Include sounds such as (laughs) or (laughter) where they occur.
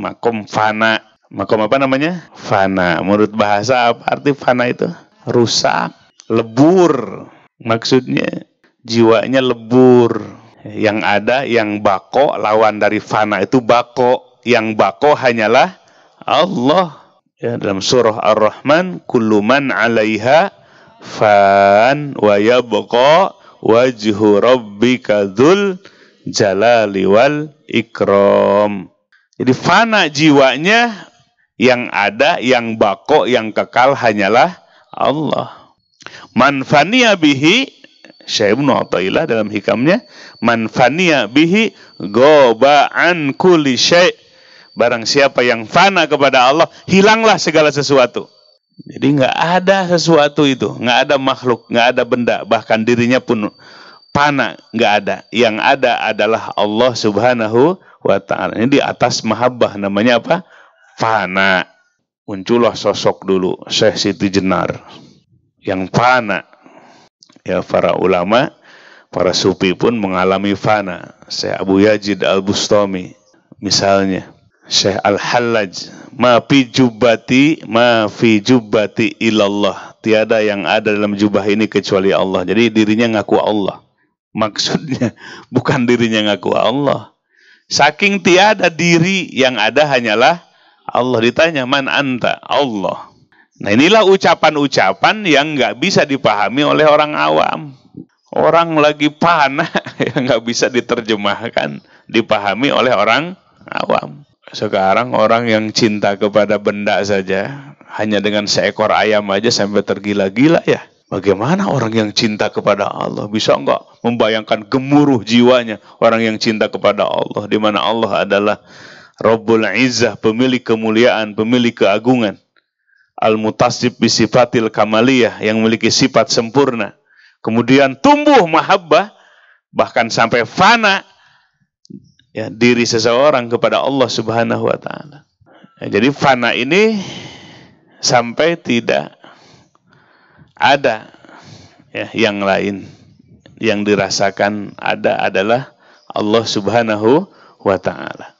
makom fana. Makom apa namanya? Fana. Menurut bahasa apa arti fana itu? Rusak, lebur. Maksudnya jiwanya lebur. Yang ada yang bako lawan dari fana itu bako. Yang bako hanyalah Allah. Ya, dalam surah Ar-Rahman, kuluman alaiha fan wa yabqa wajhu rabbika dzul jalali wal ikram. Jadi fana jiwanya yang ada, yang bako, yang kekal hanyalah Allah. Man faniya bihi, Syekh Ibn Atta'illah dalam hikamnya, man faniya bihi goba'an kuli syekh. Barang siapa yang fana kepada Allah, hilanglah segala sesuatu. Jadi nggak ada sesuatu itu, nggak ada makhluk, nggak ada benda, bahkan dirinya pun pana nggak ada. Yang ada adalah Allah Subhanahu wa taala. Ini di atas mahabbah namanya apa? Fana. Muncullah sosok dulu Syekh Siti Jenar yang fana. Ya para ulama, para sufi pun mengalami fana. Syekh Abu Yazid Al-Bustami misalnya. Syekh Al-Hallaj, ma fi jubbati, ma fi jubbati ilallah. Tiada yang ada dalam jubah ini kecuali Allah. Jadi dirinya ngaku Allah Maksudnya (laughs) bukan dirinya ngaku Allah. Saking tiada diri yang ada hanyalah Allah ditanya man anta Allah. Nah inilah ucapan-ucapan yang nggak bisa dipahami oleh orang awam. Orang lagi panah (laughs) yang nggak bisa diterjemahkan, dipahami oleh orang awam. Sekarang orang yang cinta kepada benda saja, hanya dengan seekor ayam aja sampai tergila-gila ya. Bagaimana orang yang cinta kepada Allah bisa enggak membayangkan gemuruh jiwanya orang yang cinta kepada Allah di mana Allah adalah Rabbul Izzah, pemilik kemuliaan, pemilik keagungan. Al-Mutasib bisifatil kamaliyah yang memiliki sifat sempurna. Kemudian tumbuh mahabbah bahkan sampai fana ya, diri seseorang kepada Allah Subhanahu wa taala. Ya, jadi fana ini sampai tidak ada ya, yang lain yang dirasakan ada adalah Allah Subhanahu wa taala.